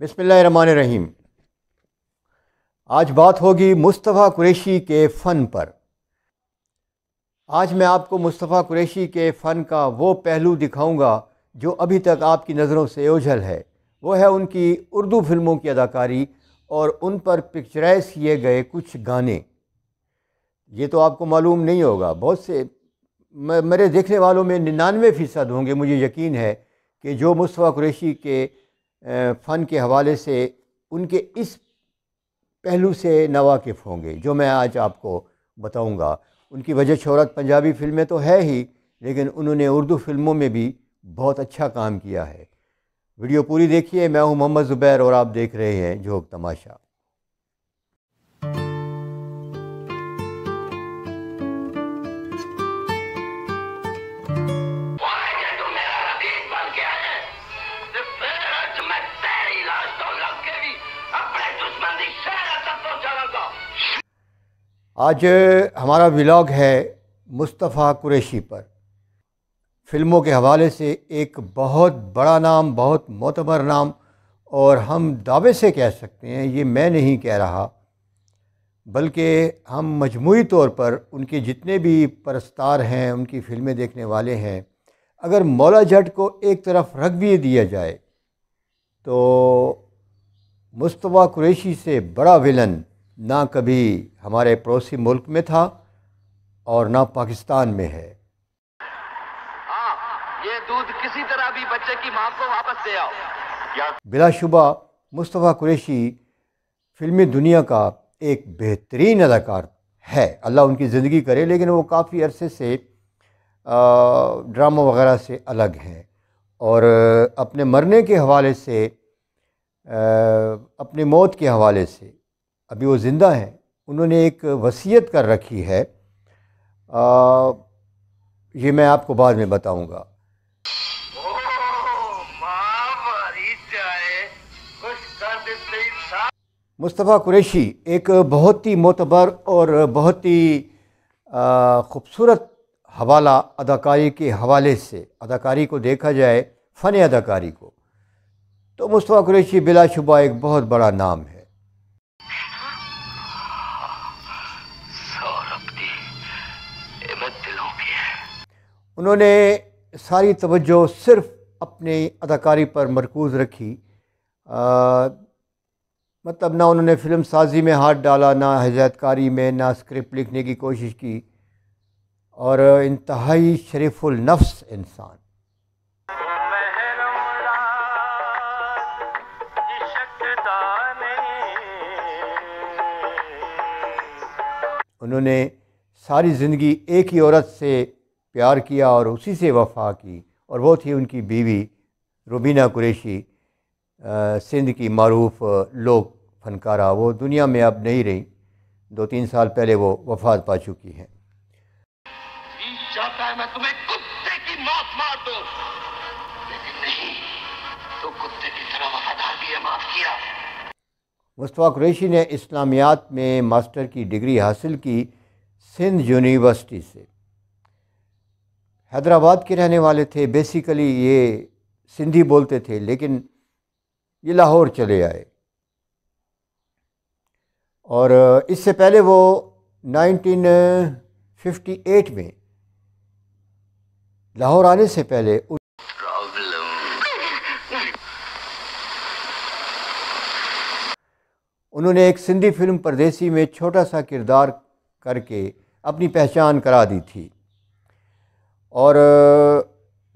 बिसमीम आज बात होगी मुस्तफ़ा कुरैशी के फ़न पर आज मैं आपको मुस्तफ़ा कुरैशी के फ़न का वो पहलू दिखाऊंगा जो अभी तक आपकी नज़रों से ओझल है वो है उनकी उर्दू फिल्मों की अदाकारी और उन पर पिक्चराइज किए गए कुछ गाने ये तो आपको मालूम नहीं होगा बहुत से मेरे देखने वालों में निन्यानवे फ़ीसद होंगे मुझे यकीन है कि जो मुस्तफ़ा कुरैशी के फ़न के हवाले से उनके इस पहलू से नवाकफ होंगे जो मैं आज आपको बताऊंगा उनकी वजह शहरत पंजाबी फ़िल्में तो है ही लेकिन उन्होंने उर्दू फ़िल्मों में भी बहुत अच्छा काम किया है वीडियो पूरी देखिए मैं हूँ मोहम्मद ज़ुबैर और आप देख रहे हैं झोंक तमाशा आज हमारा ब्लॉग है मुस्तफ़ा कुरैशी पर फिल्मों के हवाले से एक बहुत बड़ा नाम बहुत मोतबर नाम और हम दावे से कह सकते हैं ये मैं नहीं कह रहा बल्कि हम मजमू तौर पर उनके जितने भी परस्तार हैं उनकी फ़िल्में देखने वाले हैं अगर मौला जट को एक तरफ रख भी दिया जाए तो मुस्तफ़ा कुरैशी से बड़ा विलन ना कभी हमारे पड़ोसी मुल्क में था और ना पाकिस्तान में है हाँ, ये दूध किसी तरह भी बच्चे की मां को वापस दे आओ बिलाशुबा मुस्तफ़ा कुरैशी फिल्मी दुनिया का एक बेहतरीन अदाकार है अल्लाह उनकी ज़िंदगी करे लेकिन वो काफ़ी अरसे से ड्रामा वगैरह से अलग हैं और अपने मरने के हवाले से अपनी मौत के हवाले से अभी वो ज़िंदा हैं उन्होंने एक वसीयत कर रखी है आ, ये मैं आपको बाद में बताऊंगा मुस्तफ़ा कुरैशी एक बहुत ही मोतबर और बहुत ही ख़ूबसूरत हवाला अदाकारी के हवाले से अदाकारी को देखा जाए फ़न अदाकारी को तो मुस्तफ़ा कुरैशी बिलाशुबा एक बहुत बड़ा नाम है उन्होंने सारी तवज्जो सिर्फ अपनी अदाकारी पर मरकूज़ रखी आ, मतलब ना उन्होंने फिल्म साजी में हाथ डाला ना हजायतकारी में ना स्क्रिप्ट लिखने की कोशिश की और इंतहाई शरीफुलनफ्स इंसान उन्होंने सारी ज़िंदगी एक ही औरत से प्यार किया और उसी से वफा की और वो थी उनकी बीवी रुबीना कुरेशी सिंध की मरूफ लोक फनकारा वो दुनिया में अब नहीं रही दो तीन साल पहले वो वफात पा चुकी हैं है तो मुस्तफ़ा कुरैशी ने इस्लामियात में मास्टर की डिग्री हासिल की सिंध यूनिवर्सिटी से हैदराबाद के रहने वाले थे बेसिकली ये सिंधी बोलते थे लेकिन ये लाहौर चले आए और इससे पहले वो 1958 में लाहौर आने से पहले उन्होंने एक सिंधी फिल्म परदेसी में छोटा सा किरदार करके अपनी पहचान करा दी थी और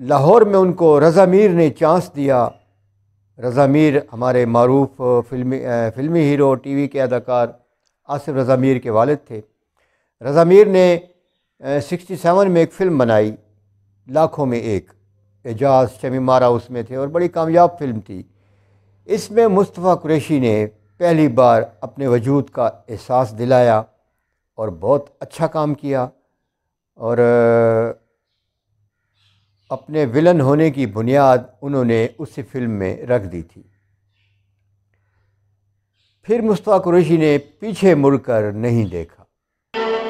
लाहौर में उनको रज़ा मीर ने चांस दिया रज़ा मीर हमारे मरूफ फिल्मी फिल्मी हीरो टीवी के अदाकार आसिफ रज़ा मीर के वालिद थे रज़ा मीर ने सिक्सटी सेवन में एक फ़िल्म बनाई लाखों में एक एजाज शमी मारा उसमें थे और बड़ी कामयाब फिल्म थी इसमें मुस्तफ़ा कुरैशी ने पहली बार अपने वजूद का एहसास दिलाया और बहुत अच्छा काम किया और अपने विलन होने की बुनियाद उन्होंने उसी फिल्म में रख दी थी फिर मुस्तफा कुरैशी ने पीछे मुड़कर नहीं देखा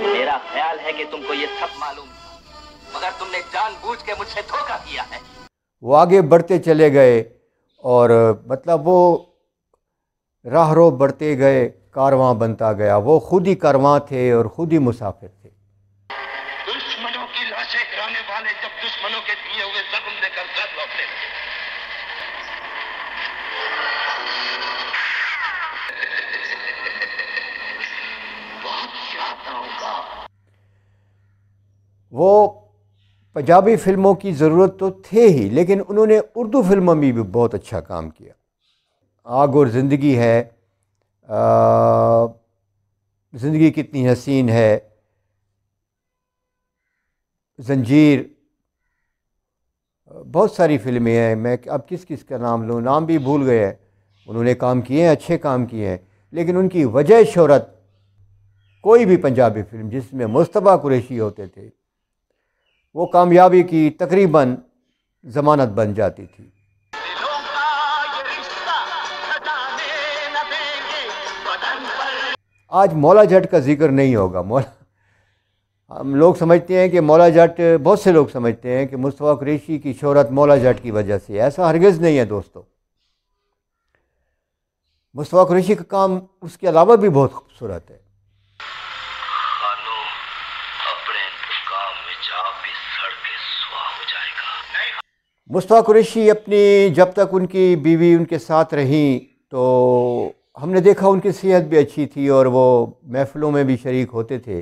मेरा ख्याल है कि तुमको ये सब मालूम था मगर तुमने जानबूझ के मुझसे धोखा किया है वो आगे बढ़ते चले गए और मतलब वो राहरो बढ़ते गए कारवां बनता गया वो खुद ही कारवां थे और ख़ुद ही मुसाफिर दुश्मनों के दिए हुए जख्म देकर घर लौटने लगे वो पंजाबी फिल्मों की ज़रूरत तो थे ही लेकिन उन्होंने उर्दू फिल्मों में भी बहुत अच्छा काम किया आग और ज़िंदगी है ज़िंदगी कितनी हसीन है जंजीर बहुत सारी फिल्में हैं मैं अब किस किस का नाम लूँ नाम भी भूल गए हैं उन्होंने काम किए हैं अच्छे काम किए हैं लेकिन उनकी वजह शहरत कोई भी पंजाबी फिल्म जिसमें मुस्तफ़ा कुरैशी होते थे वो कामयाबी की तकरीबन ज़मानत बन जाती थी आज मौला जट का जिक्र नहीं होगा मौला हम लोग समझते हैं कि मौला जट बहुत से लोग समझते हैं कि मुस्तफ़ा कुरेशी की शहरत मौला जट की वजह से ऐसा हरगज़ नहीं है दोस्तों मुस्तफ़ा कुरेशी का काम उसके अलावा भी बहुत खूबसूरत है मुस्तफ़ा कुरेशी अपनी जब तक उनकी बीवी उनके साथ रही तो हमने देखा उनकी सेहत भी अच्छी थी और वो महफ़लों में भी शरीक होते थे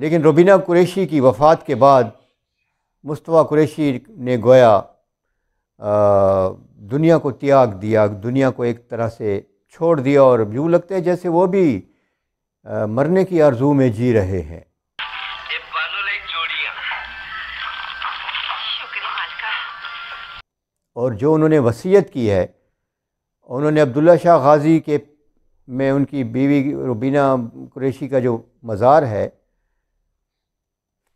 लेकिन रुबीना कुरैशी की वफ़ात के बाद मुस्तफ़ा कुरैशी ने गोया दुनिया को त्याग दिया दुनिया को एक तरह से छोड़ दिया और यूँ लगता है जैसे वो भी आ, मरने की आरजू में जी रहे हैं और जो उन्होंने वसीयत की है उन्होंने अब्दुल्ला शाह गाजी के में उनकी बीवी रुबीना कुरैशी का जो मज़ार है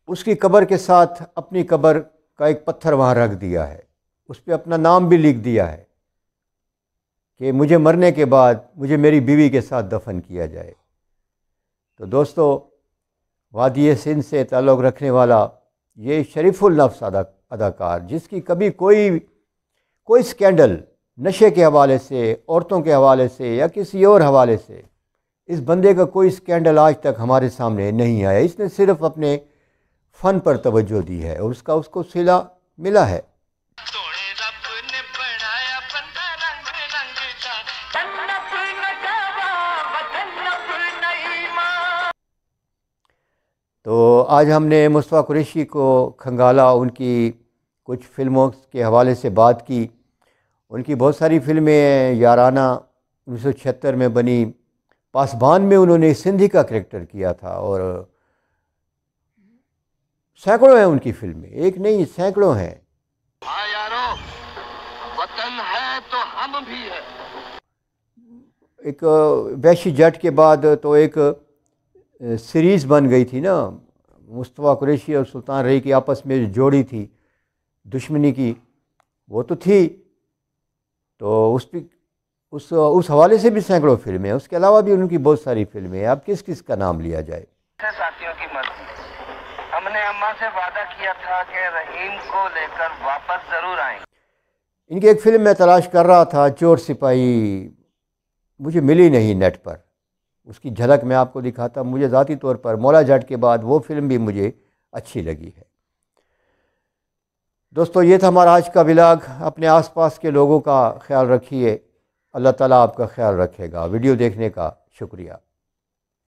उसकी कब्र के साथ अपनी कब्र का एक पत्थर वहाँ रख दिया है उस पर अपना नाम भी लिख दिया है कि मुझे मरने के बाद मुझे मेरी बीवी के साथ दफन किया जाए तो दोस्तों वादिय सिंध से ताल्लुक़ रखने वाला ये शरीफुल नफ्स अदाकार जिसकी कभी कोई कोई स्कैंडल नशे के हवाले से औरतों के हवाले से या किसी और हवाले से इस बंदे का कोई स्कैंडल आज तक हमारे सामने नहीं आया इसने सिर्फ़ अपने फ़न पर तवज्जो दी है और उसका उसको सिला मिला है तो आज हमने मुस्तफ़ा कुरैशी को खंगाला उनकी कुछ फिल्मों के हवाले से बात की उनकी बहुत सारी फिल्में याराना उन्नीस में बनी पासबान में उन्होंने सिंधी का करेक्टर किया था और सैकड़ों हैं उनकी फिल्में एक नहीं सैकड़ों हैं हाँ तो एक वैशी जट के बाद तो एक सीरीज़ बन गई थी ना मुस्तफ़ा कुरेशी और सुल्तान रही की आपस में जोड़ी थी दुश्मनी की वो तो थी तो उस पर उस उस हवाले से भी सैकड़ों फिल्में हैं उसके अलावा भी उनकी बहुत सारी फिल्में हैं अब किस किस का नाम लिया जाए साथियों की हमने अम्मा से वादा किया था कि रहीम को लेकर वापस ज़रूर आएंगे इनकी एक फिल्म मैं तलाश कर रहा था चोर सिपाही मुझे मिली नहीं नेट पर उसकी झलक मैं आपको दिखाता मुझे ज़ाती तौर पर मौला जट के बाद वो फिल्म भी मुझे अच्छी लगी है दोस्तों ये था हमारा आज का विलाग अपने आसपास के लोगों का ख्याल रखिए अल्लाह ताला आपका ख्याल रखेगा वीडियो देखने का शुक्रिया